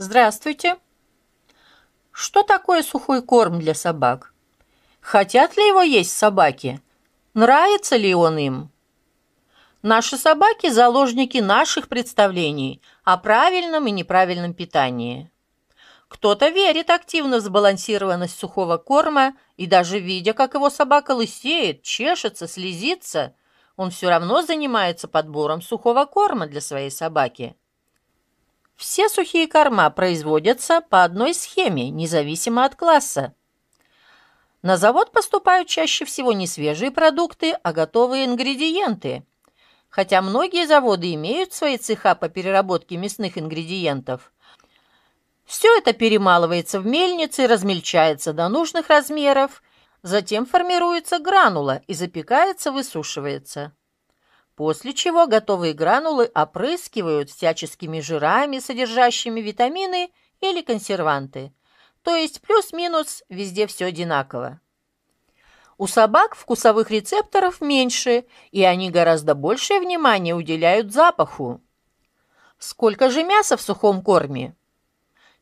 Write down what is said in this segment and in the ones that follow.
Здравствуйте. Что такое сухой корм для собак? Хотят ли его есть собаки? Нравится ли он им? Наши собаки – заложники наших представлений о правильном и неправильном питании. Кто-то верит активно в сбалансированность сухого корма, и даже видя, как его собака лысеет, чешется, слезится, он все равно занимается подбором сухого корма для своей собаки – все сухие корма производятся по одной схеме, независимо от класса. На завод поступают чаще всего не свежие продукты, а готовые ингредиенты. Хотя многие заводы имеют свои цеха по переработке мясных ингредиентов. Все это перемалывается в мельнице, размельчается до нужных размеров, затем формируется гранула и запекается, высушивается после чего готовые гранулы опрыскивают всяческими жирами, содержащими витамины или консерванты. То есть плюс-минус везде все одинаково. У собак вкусовых рецепторов меньше, и они гораздо большее внимание уделяют запаху. Сколько же мяса в сухом корме?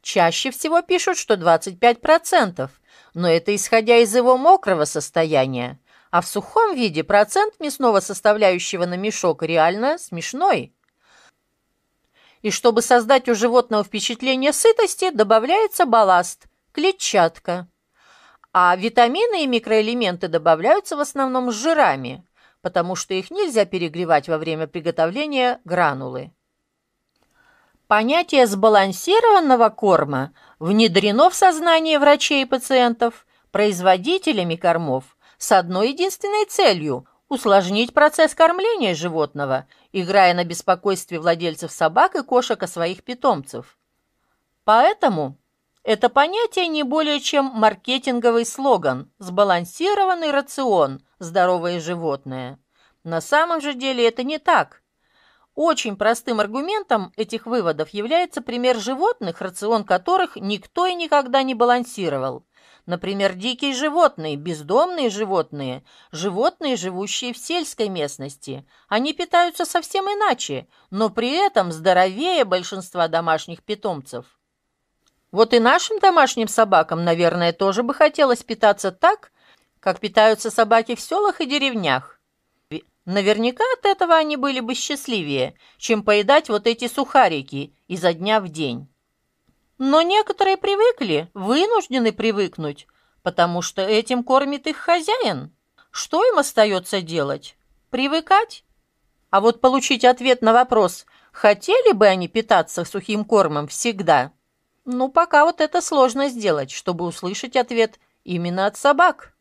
Чаще всего пишут, что 25%, но это исходя из его мокрого состояния. А в сухом виде процент мясного составляющего на мешок реально смешной. И чтобы создать у животного впечатление сытости, добавляется балласт – клетчатка. А витамины и микроэлементы добавляются в основном с жирами, потому что их нельзя перегревать во время приготовления гранулы. Понятие сбалансированного корма внедрено в сознание врачей и пациентов, производителями кормов, с одной единственной целью – усложнить процесс кормления животного, играя на беспокойстве владельцев собак и кошек о своих питомцев. Поэтому это понятие не более чем маркетинговый слоган «сбалансированный рацион – здоровое животное». На самом же деле это не так – очень простым аргументом этих выводов является пример животных, рацион которых никто и никогда не балансировал. Например, дикие животные, бездомные животные, животные, живущие в сельской местности. Они питаются совсем иначе, но при этом здоровее большинства домашних питомцев. Вот и нашим домашним собакам, наверное, тоже бы хотелось питаться так, как питаются собаки в селах и деревнях. Наверняка от этого они были бы счастливее, чем поедать вот эти сухарики изо дня в день. Но некоторые привыкли, вынуждены привыкнуть, потому что этим кормит их хозяин. Что им остается делать? Привыкать? А вот получить ответ на вопрос, хотели бы они питаться сухим кормом всегда? Ну, пока вот это сложно сделать, чтобы услышать ответ именно от собак.